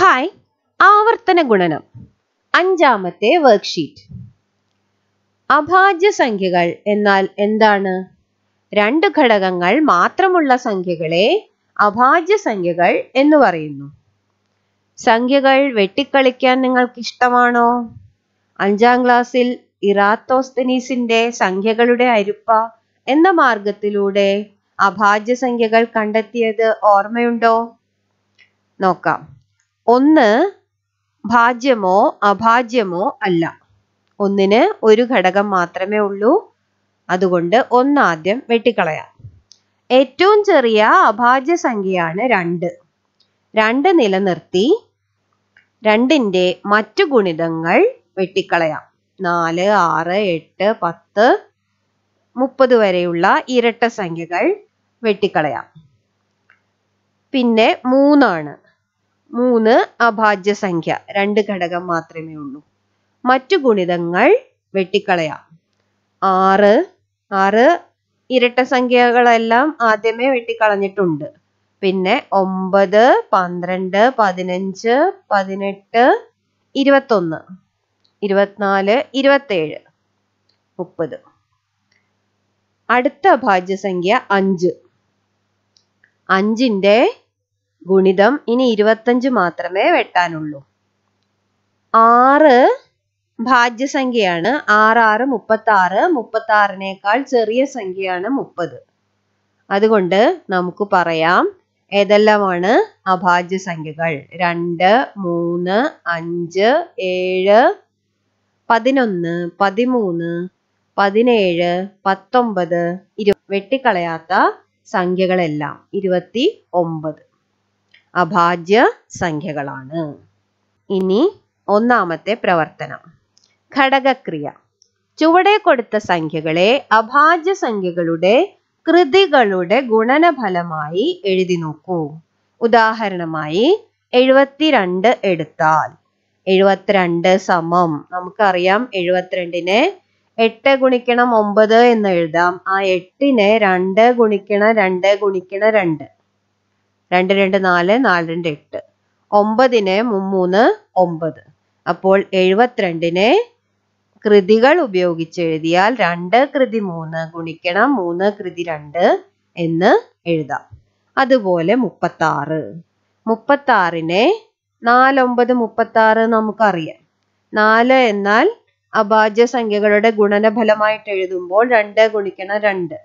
hi ആവർത്തന ഗുണനം അഞ്ചാമത്തെ വർക്ക്ഷീറ്റ് അഭാജ്യ സംഖ്യകൾ എന്നാൽ എന്താണ് രണ്ട് ഘടകങ്ങൾ മാത്രമുള്ള സംഖ്യകളെ അഭാജ്യ സംഖ്യകൾ എന്ന് പറയുന്നു സംഖ്യകൾ വെട്ടിക്കളിക്കാൻ നിങ്ങൾക്ക് ഇഷ്ടമാണോ അഞ്ചാം ക്ലാസ്സിൽ ഇറാത്തോസ്തനീസിന്റെ സംഖ്യകളുടെ അരുപ്പ എന്ന മാർഗത്തിലൂടെ അഭാജ്യ സംഖ്യകൾ കണ്ടെത്തിയത് ഓർമ്മയുണ്ടോ നോക്കാം ഒന്ന് ഭാജ്യമോ അഭാജ്യമോ അല്ല ഒന്നിന് ഒരു ഘടകം മാത്രമേ ഉള്ളൂ അതുകൊണ്ട് ഒന്നാദ്യം വെട്ടിക്കളയാം ഏറ്റവും ചെറിയ അഭാജ്യ സംഖ്യയാണ് രണ്ട് രണ്ട് നിലനിർത്തി രണ്ടിന്റെ മറ്റു ഗുണിതങ്ങൾ വെട്ടിക്കളയാം നാല് ആറ് എട്ട് പത്ത് മുപ്പത് വരെയുള്ള ഇരട്ട സംഖ്യകൾ വെട്ടിക്കളയാം പിന്നെ മൂന്നാണ് മൂന്ന് അഭാജ്യ സംഖ്യ രണ്ട് ഘടകം മാത്രമേ ഉള്ളൂ മറ്റു ഗുണിതങ്ങൾ വെട്ടിക്കളയാം ആറ് ആറ് ഇരട്ട സംഖ്യകളെല്ലാം ആദ്യമേ വെട്ടിക്കളഞ്ഞിട്ടുണ്ട് പിന്നെ ഒമ്പത് പന്ത്രണ്ട് പതിനഞ്ച് പതിനെട്ട് ഇരുപത്തൊന്ന് ഇരുപത്തിനാല് ഇരുപത്തേഴ് മുപ്പത് അടുത്ത അഭാജ്യ സംഖ്യ അഞ്ച് അഞ്ചിൻ്റെ ഗുണിതം ഇനി ഇരുപത്തഞ്ച് മാത്രമേ വെട്ടാനുള്ളൂ ആറ് ഭാജ്യസംഖ്യയാണ് ആറ് ആറ് മുപ്പത്തി ആറ് മുപ്പത്തി ആറിനേക്കാൾ ചെറിയ സംഖ്യയാണ് മുപ്പത് അതുകൊണ്ട് നമുക്ക് പറയാം ഏതെല്ലാമാണ് അഭാജ്യസംഖ്യകൾ രണ്ട് മൂന്ന് അഞ്ച് ഏഴ് പതിനൊന്ന് പതിമൂന്ന് പതിനേഴ് പത്തൊമ്പത് ഇരു വെട്ടിക്കളയാത്ത സംഖ്യകളെല്ലാം ഇരുപത്തി ഒമ്പത് അഭാജ്യ സംഖ്യകളാണ് ഇനി ഒന്നാമത്തെ പ്രവർത്തനം ഘടകക്രിയ ചുവടെ കൊടുത്ത സംഖ്യകളെ അഭാജ്യ സംഖ്യകളുടെ കൃതികളുടെ ഗുണനഫലമായി എഴുതി നോക്കൂ ഉദാഹരണമായി എഴുപത്തിരണ്ട് എടുത്താൽ എഴുപത്തിരണ്ട് സമം നമുക്കറിയാം എഴുപത്തിരണ്ടിനെ എട്ട് ഗുണിക്കണം ഒമ്പത് എന്ന് എഴുതാം ആ എട്ടിനെ രണ്ട് ഗുണിക്കണം രണ്ട് ഗുണിക്കണം രണ്ട് രണ്ട് രണ്ട് നാല് നാല് രണ്ട് എട്ട് ഒമ്പതിന് മുമ്മൂന്ന് ഒമ്പത് അപ്പോൾ എഴുപത്തിരണ്ടിനെ കൃതികൾ ഉപയോഗിച്ച് എഴുതിയാൽ രണ്ട് കൃതി മൂന്ന് ഗുണിക്കണം മൂന്ന് കൃതി രണ്ട് എന്ന് എഴുതാം അതുപോലെ മുപ്പത്താറ് മുപ്പത്താറിനെ നാലൊമ്പത് മുപ്പത്താറ് നമുക്കറിയാം നാല് എന്നാൽ അഭാജ്യ സംഖ്യകളുടെ ഗുണനഫലമായിട്ട് എഴുതുമ്പോൾ രണ്ട് ഗുണിക്കണം രണ്ട്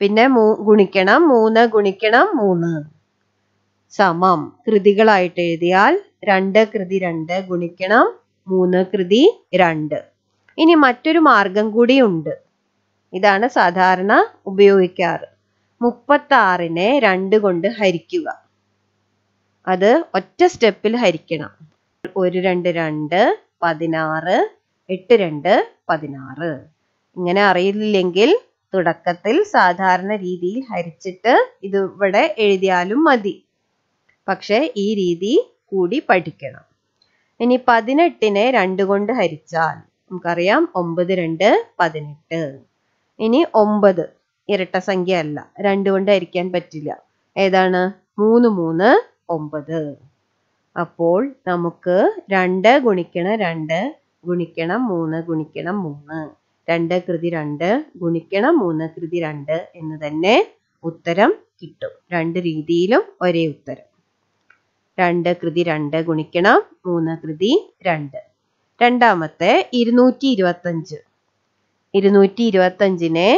പിന്നെ മൂ ഗുണിക്കണം മൂന്ന് ഗുണിക്കണം മൂന്ന് സമം കൃതികളായിട്ട് എഴുതിയാൽ രണ്ട് കൃതി രണ്ട് ഗുണിക്കണം മൂന്ന് കൃതി രണ്ട് ഇനി മറ്റൊരു മാർഗം കൂടിയുണ്ട് ഇതാണ് സാധാരണ ഉപയോഗിക്കാറ് മുപ്പത്താറിനെ രണ്ട് കൊണ്ട് ഹരിക്കുക അത് ഒറ്റ സ്റ്റെപ്പിൽ ഹരിക്കണം ഒരു രണ്ട് രണ്ട് പതിനാറ് എട്ട് രണ്ട് പതിനാറ് ഇങ്ങനെ അറിയില്ലെങ്കിൽ തുടക്കത്തിൽ സാധാരണ രീതിയിൽ ഹരിച്ചിട്ട് ഇത് ഇവിടെ എഴുതിയാലും മതി പക്ഷേ ഈ രീതി കൂടി പഠിക്കണം ഇനി പതിനെട്ടിനെ രണ്ട് കൊണ്ട് ഹരിച്ചാൽ നമുക്കറിയാം ഒമ്പത് രണ്ട് പതിനെട്ട് ഇനി ഒമ്പത് ഇരട്ട സംഖ്യ അല്ല രണ്ടു കൊണ്ട് ഹരിക്കാൻ പറ്റില്ല ഏതാണ് മൂന്ന് മൂന്ന് ഒമ്പത് അപ്പോൾ നമുക്ക് രണ്ട് ഗുണിക്കണം രണ്ട് ഗുണിക്കണം മൂന്ന് ഗുണിക്കണം മൂന്ന് രണ്ട് കൃതി രണ്ട് ഗുണിക്കണം മൂന്ന് കൃതി രണ്ട് എന്ന് തന്നെ ഉത്തരം കിട്ടും രണ്ട് രീതിയിലും ഒരേ ഉത്തരം രണ്ട് കൃതി രണ്ട് ഗുണിക്കണം മൂന്ന് കൃതി രണ്ട് രണ്ടാമത്തെ ഇരുന്നൂറ്റി ഇരുപത്തഞ്ച് ഇരുന്നൂറ്റി ഇരുപത്തഞ്ചിനെ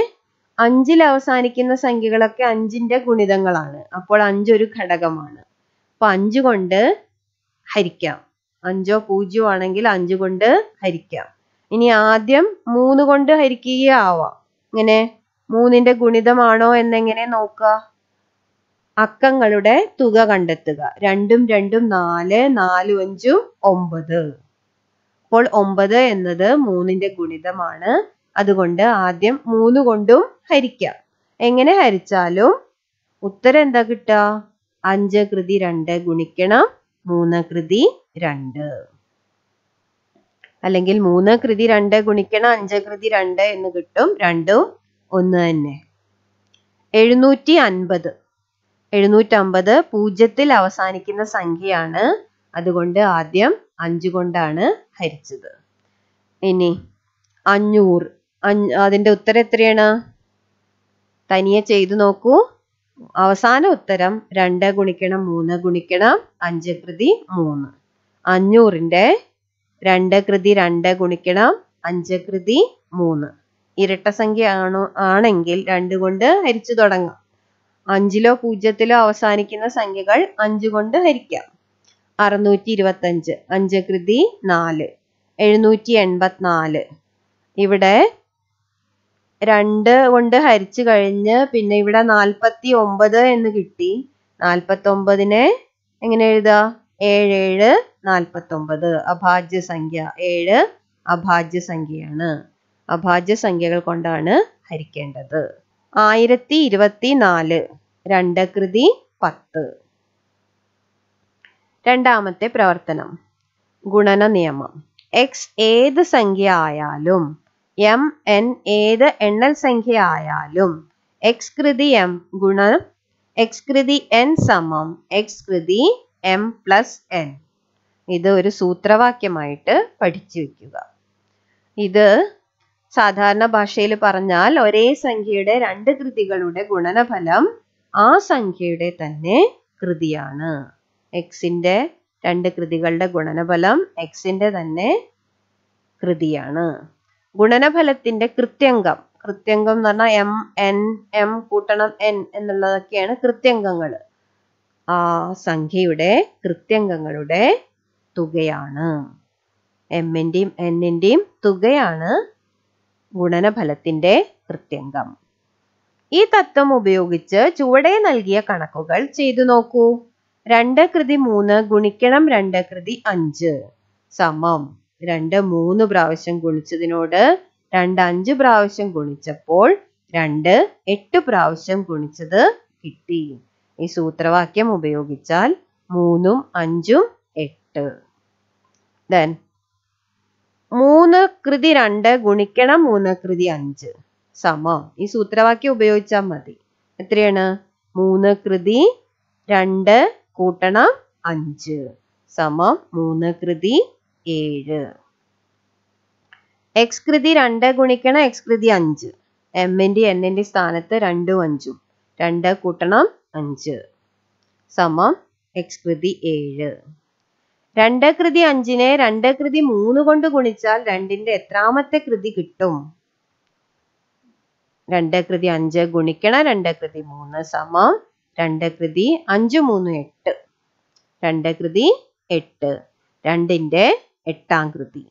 അഞ്ചിൽ അവസാനിക്കുന്ന സംഖ്യകളൊക്കെ അഞ്ചിന്റെ ഗുണിതങ്ങളാണ് അപ്പോൾ അഞ്ചൊരു ഘടകമാണ് അപ്പൊ അഞ്ച് കൊണ്ട് ഹരിക്കാം അഞ്ചോ പൂജ്യോ ആണെങ്കിൽ അഞ്ചു കൊണ്ട് ഹരിക്കാം ഇനി ആദ്യം മൂന്ന് കൊണ്ട് ഹരിക്കുകയാവാം ഇങ്ങനെ മൂന്നിന്റെ ഗുണിതമാണോ എന്നെങ്ങനെ നോക്കുക അക്കങ്ങളുടെ തുക കണ്ടെത്തുക രണ്ടും രണ്ടും നാല് നാലും അഞ്ചും ഒമ്പത് അപ്പോൾ ഒമ്പത് എന്നത് മൂന്നിന്റെ ഗുണിതമാണ് അതുകൊണ്ട് ആദ്യം മൂന്ന് കൊണ്ടും ഹരിക്കാം എങ്ങനെ ഹരിച്ചാലും ഉത്തരം എന്താ കിട്ടുക അഞ്ച് കൃതി രണ്ട് ഗുണിക്കണം മൂന്ന് കൃതി രണ്ട് അല്ലെങ്കിൽ മൂന്ന് കൃതി രണ്ട് ഗുണിക്കണം അഞ്ച് കൃതി രണ്ട് എന്ന് കിട്ടും രണ്ടും ഒന്ന് തന്നെ എഴുന്നൂറ്റി അൻപത് എഴുന്നൂറ്റമ്പത് പൂജ്യത്തിൽ അവസാനിക്കുന്ന സംഖ്യയാണ് അതുകൊണ്ട് ആദ്യം അഞ്ച് കൊണ്ടാണ് ഹരിച്ചത് ഇനി അഞ്ഞൂറ് അതിന്റെ ഉത്തരം എത്രയാണ് തനിയെ ചെയ്തു നോക്കൂ അവസാന ഉത്തരം രണ്ട് ഗുണിക്കണം മൂന്ന് ഗുണിക്കണം അഞ്ച് കൃതി മൂന്ന് അഞ്ഞൂറിന്റെ രണ്ട് കൃതി രണ്ട് ഗുണിക്കണം അഞ്ച് കൃതി മൂന്ന് ഇരട്ട സംഖ്യ ആണോ ആണെങ്കിൽ രണ്ട് കൊണ്ട് ഹരിച്ചു തുടങ്ങാം അഞ്ചിലോ പൂജ്യത്തിലോ അവസാനിക്കുന്ന സംഖ്യകൾ അഞ്ചു കൊണ്ട് ഹരിക്കാം അറുന്നൂറ്റി ഇരുപത്തഞ്ച് അഞ്ച് കൃതി നാല് എഴുന്നൂറ്റി എൺപത്തിനാല് ഇവിടെ രണ്ട് കൊണ്ട് ഹരിച്ചു കഴിഞ്ഞ് പിന്നെ ഇവിടെ നാൽപ്പത്തി ഒമ്പത് എന്ന് കിട്ടി നാൽപ്പത്തി നാൽപ്പത്തൊമ്പതിനെ എങ്ങനെ എഴുതുക ഏഴ് ഏഴ് നാൽപ്പത്തി ഒമ്പത് അഭാജ്യ സംഖ്യ ഏഴ് അഭാജ്യ സംഖ്യയാണ് അഭാജ്യ സംഖ്യകൾ കൊണ്ടാണ് ഹരിക്കേണ്ടത് ആയിരത്തി ഇരുപത്തി നാല് രണ്ട് കൃതി പത്ത് രണ്ടാമത്തെ പ്രവർത്തനം ഗുണന നിയമം എക്സ് ഏത് സംഖ്യ ആയാലും എം എൻ ഏത് എണ്ണൽ സംഖ്യ ആയാലും എക്സ് കൃതി എം ഗുണം എക്സ് കൃതി എൻ സമം എക്സ് കൃതി എം പ്ലസ് എൻ ഇത് ഒരു സൂത്രവാക്യമായിട്ട് പഠിച്ചു വെക്കുക ഇത് സാധാരണ ഭാഷയിൽ പറഞ്ഞാൽ ഒരേ സംഖ്യയുടെ രണ്ട് കൃതികളുടെ ഗുണനഫലം ആ സംഖ്യയുടെ തന്നെ കൃതിയാണ് എക്സിന്റെ രണ്ട് കൃതികളുടെ ഗുണനഫലം എക്സിന്റെ തന്നെ കൃതിയാണ് ഗുണനഫലത്തിന്റെ കൃത്യംഗം കൃത്യംഗം എന്ന് പറഞ്ഞാൽ എം എൻ എം കൂട്ടണം എൻ എന്നുള്ളതൊക്കെയാണ് കൃത്യംഗങ്ങൾ ആ സംഖ്യയുടെ കൃത്യംഗങ്ങളുടെ തുകയാണ് എമ്മിൻ്റെയും എന്നിൻ്റെയും തുകയാണ് ഗുണനഫലത്തിന്റെ കൃത്യംഗം ഈ തത്വം ഉപയോഗിച്ച് ചുവടെ നൽകിയ കണക്കുകൾ ചെയ്തു നോക്കൂ രണ്ട് കൃതി മൂന്ന് ഗുണിക്കണം രണ്ട് കൃതി അഞ്ച് സമം രണ്ട് മൂന്ന് പ്രാവശ്യം ഗുണിച്ചതിനോട് രണ്ട് അഞ്ച് പ്രാവശ്യം ഗുണിച്ചപ്പോൾ രണ്ട് എട്ട് പ്രാവശ്യം ഗുണിച്ചത് കിട്ടി ഈ സൂത്രവാക്യം ഉപയോഗിച്ചാൽ മൂന്നും അഞ്ചും എട്ട് ദെൻ മൂന്ന് കൃതി രണ്ട് ഗുണിക്കണം മൂന്ന് കൃതി അഞ്ച് സമം ഈ സൂത്രവാക്യം ഉപയോഗിച്ചാൽ മതി എത്രയാണ് മൂന്ന് കൃതി രണ്ട് കൂട്ടണം അഞ്ച് സമം മൂന്ന് കൃതി ഏഴ് എക്സ് കൃതി രണ്ട് ഗുണിക്കണം എക്സ് കൃതി അഞ്ച് എമ്മിൻ്റെ എന്നിൻ്റെ സ്ഥാനത്ത് രണ്ടും അഞ്ചും രണ്ട് കൂട്ടണം അഞ്ച് സമം എക്സ് കൃതി ഏഴ് രണ്ട് കൃതി അഞ്ചിനെ രണ്ട് കൃതി മൂന്ന് കൊണ്ട് ഗുണിച്ചാൽ രണ്ടിന്റെ എത്രാമത്തെ കൃതി കിട്ടും രണ്ട് കൃതി അഞ്ച് ഗുണിക്കണം രണ്ട് കൃതി മൂന്ന് സമം രണ്ട് കൃതി അഞ്ച് മൂന്ന് എട്ട് രണ്ട് കൃതി എട്ട് രണ്ടിന്റെ എട്ടാം കൃതി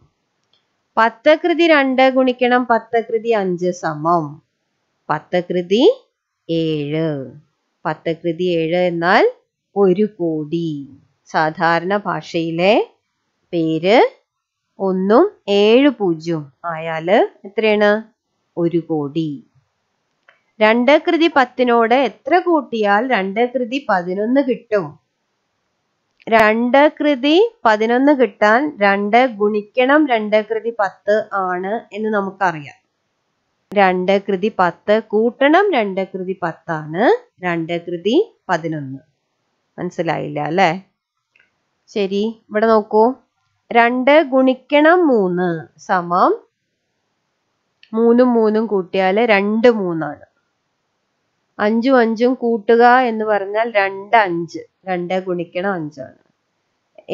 പത്ത് കൃതി രണ്ട് ഗുണിക്കണം പത്ത് കൃതി അഞ്ച് സമം പത്ത് കൃതി ഏഴ് പത്ത് കൃതി ഏഴ് എന്നാൽ ഒരു കോടി സാധാരണ ഭാഷയിലെ പേര് ഒന്നും ഏഴ് പൂജ്യം ആയാല് എത്രയാണ് ഒരു കോടി രണ്ട് കൃതി പത്തിനോട് എത്ര കൂട്ടിയാൽ രണ്ട് കൃതി പതിനൊന്ന് കിട്ടും രണ്ട് കൃതി പതിനൊന്ന് കിട്ടാൻ രണ്ട് ഗുണിക്കണം രണ്ട് കൃതി പത്ത് ആണ് എന്ന് നമുക്കറിയാം രണ്ട് കൃതി പത്ത് കൂട്ടണം രണ്ട് കൃതി പത്താണ് രണ്ട് കൃതി പതിനൊന്ന് മനസ്സിലായില്ല അല്ലേ ശരി ഇവിടെ നോക്കൂ രണ്ട് ഗുണിക്കണം മൂന്ന് സമം മൂന്നും മൂന്നും കൂട്ടിയാൽ രണ്ട് മൂന്നാണ് അഞ്ചും അഞ്ചും കൂട്ടുക എന്ന് പറഞ്ഞാൽ രണ്ട് അഞ്ച് രണ്ട് ഗുണിക്കണം അഞ്ചാണ്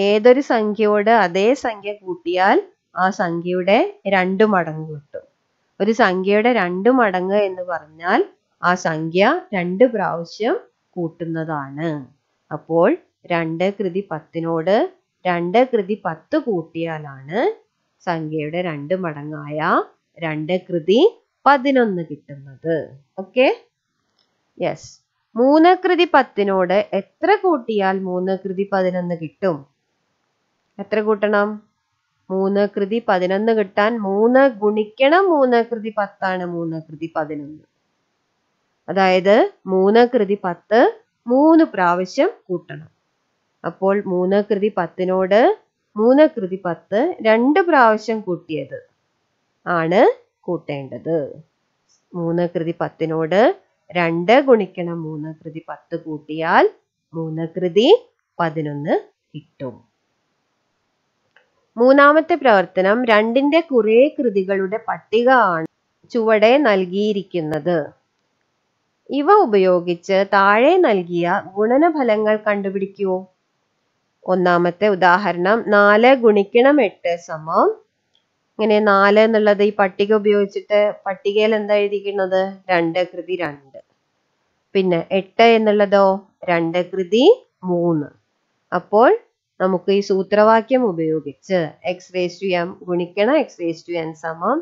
ഏതൊരു സംഖ്യയോട് അതേ സംഖ്യ കൂട്ടിയാൽ ആ സംഖ്യയുടെ രണ്ട് മടങ്ങ് കിട്ടും ഒരു സംഖ്യയുടെ രണ്ട് മടങ്ങ് എന്ന് പറഞ്ഞാൽ ആ സംഖ്യ രണ്ട് പ്രാവശ്യം കൂട്ടുന്നതാണ് അപ്പോൾ രണ്ട് കൃതി പത്തിനോട് രണ്ട് കൃതി പത്ത് കൂട്ടിയാലാണ് സംഖ്യയുടെ രണ്ട് മടങ്ങായ രണ്ട് കൃതി പതിനൊന്ന് കിട്ടുന്നത് ഓക്കെ യെസ് മൂന്ന് കൃതി പത്തിനോട് എത്ര കൂട്ടിയാൽ മൂന്ന് കൃതി പതിനൊന്ന് കിട്ടും എത്ര കൂട്ടണം മൂന്ന് കൃതി പതിനൊന്ന് കിട്ടാൻ മൂന്ന് ഗുണിക്കണം മൂന്ന് കൃതി പത്താണ് മൂന്ന് കൃതി പതിനൊന്ന് അതായത് മൂന്ന് കൃതി പത്ത് മൂന്ന് പ്രാവശ്യം കൂട്ടണം അപ്പോൾ മൂന്ന് കൃതി പത്തിനോട് മൂന്ന് കൃതി പത്ത് രണ്ട് പ്രാവശ്യം കൂട്ടിയത് ആണ് കൂട്ടേണ്ടത് മൂന്ന് കൃതി പത്തിനോട് രണ്ട് ഗുണിക്കണം മൂന്ന് കൃതി പത്ത് കൂട്ടിയാൽ മൂന്ന് കൃതി പതിനൊന്ന് കിട്ടും മൂന്നാമത്തെ പ്രവർത്തനം രണ്ടിന്റെ കുറെ കൃതികളുടെ പട്ടിക ആണ് ചുവടെ നൽകിയിരിക്കുന്നത് ഇവ ഉപയോഗിച്ച് താഴെ നൽകിയ ഗുണനഫലങ്ങൾ കണ്ടുപിടിക്കൂ ഒന്നാമത്തെ ഉദാഹരണം നാല് ഗുണിക്കണം എട്ട് സമം ഇങ്ങനെ നാല് എന്നുള്ളത് ഈ പട്ടിക ഉപയോഗിച്ചിട്ട് പട്ടികയിൽ എന്താ എഴുതിക്കുന്നത് രണ്ട് കൃതി രണ്ട് പിന്നെ എട്ട് എന്നുള്ളതോ രണ്ട് കൃതി മൂന്ന് അപ്പോൾ നമുക്ക് ഈ സൂത്രവാക്യം ഉപയോഗിച്ച് എക്സ് റേസ് ടു എം ഗുണിക്കണം എക്സ് റേസ് ടു എൻ സമം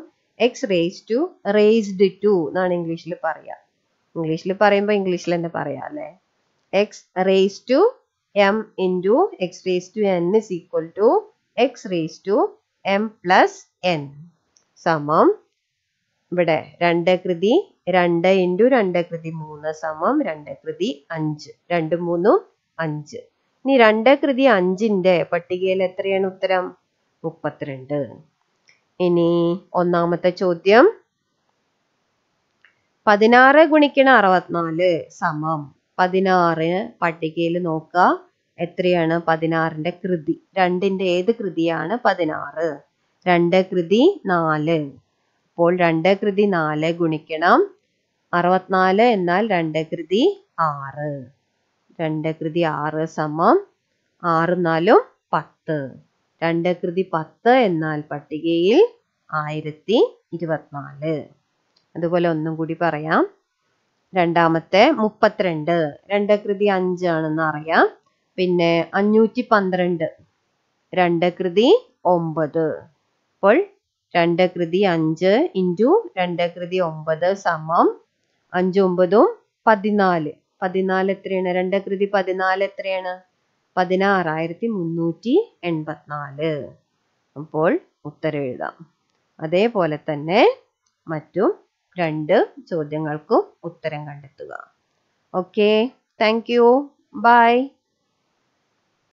x raise to raised to എന്നാണ് ഇംഗ്ലീഷിൽ പറയുക ഇംഗ്ലീഷിൽ പറയുമ്പോൾ ഇംഗ്ലീഷിൽ തന്നെ പറയാം അല്ലേ x raise to m into x raised to n is equal to x raised to m plus n സമം ഇവിടെ രണ്ട് കൃതി രണ്ട് ഇൻറ്റു രണ്ട് കൃതി മൂന്ന് സമം രണ്ട് കൃതി അഞ്ച് രണ്ട് മൂന്നും അഞ്ച് ഇനി രണ്ട് കൃതി അഞ്ചിൻ്റെ പട്ടികയിൽ എത്രയാണ് ഉത്തരം മുപ്പത്തിരണ്ട് ഇനി ഒന്നാമത്തെ ചോദ്യം പതിനാറ് ഗുണിക്കണ അറുപത്തിനാല് സമം പതിനാറിന് പട്ടികയിൽ നോക്കുക എത്രയാണ് പതിനാറിന്റെ കൃതി രണ്ടിന്റെ ഏത് കൃതിയാണ് പതിനാറ് രണ്ട് കൃതി നാല് അപ്പോൾ രണ്ട് കൃതി നാല് ഗുണിക്കണം അറുപത്തിനാല് എന്നാൽ രണ്ട് കൃതി ആറ് രണ്ട് കൃതി ആറ് സമം ആറ് നാലും പത്ത് രണ്ട് കൃതി പത്ത് എന്നാൽ പട്ടികയിൽ ആയിരത്തി ഇരുപത്തിനാല് അതുപോലെ ഒന്നും കൂടി പറയാം രണ്ടാമത്തെ മുപ്പത്തിരണ്ട് രണ്ട് കൃതി അഞ്ചാണെന്ന് അറിയാം പിന്നെ അഞ്ഞൂറ്റി പന്ത്രണ്ട് രണ്ട് കൃതി ഒമ്പത് അപ്പോൾ രണ്ട് കൃതി അഞ്ച് ഇൻറ്റു രണ്ട് കൃതി ഒമ്പത് സമം അഞ്ച് ഒമ്പതും പതിനാല് പതിനാല് എത്രയാണ് രണ്ട് കൃതി പതിനാല് എത്രയാണ് പതിനാറായിരത്തി മുന്നൂറ്റി എൺപത്തിനാല് അപ്പോൾ ഉത്തരം എഴുതാം അതേപോലെ തന്നെ മറ്റും രണ്ട് ചോദ്യങ്ങൾക്കും ഉത്തരം കണ്ടെത്തുക ഓക്കെ താങ്ക് യു ബൈ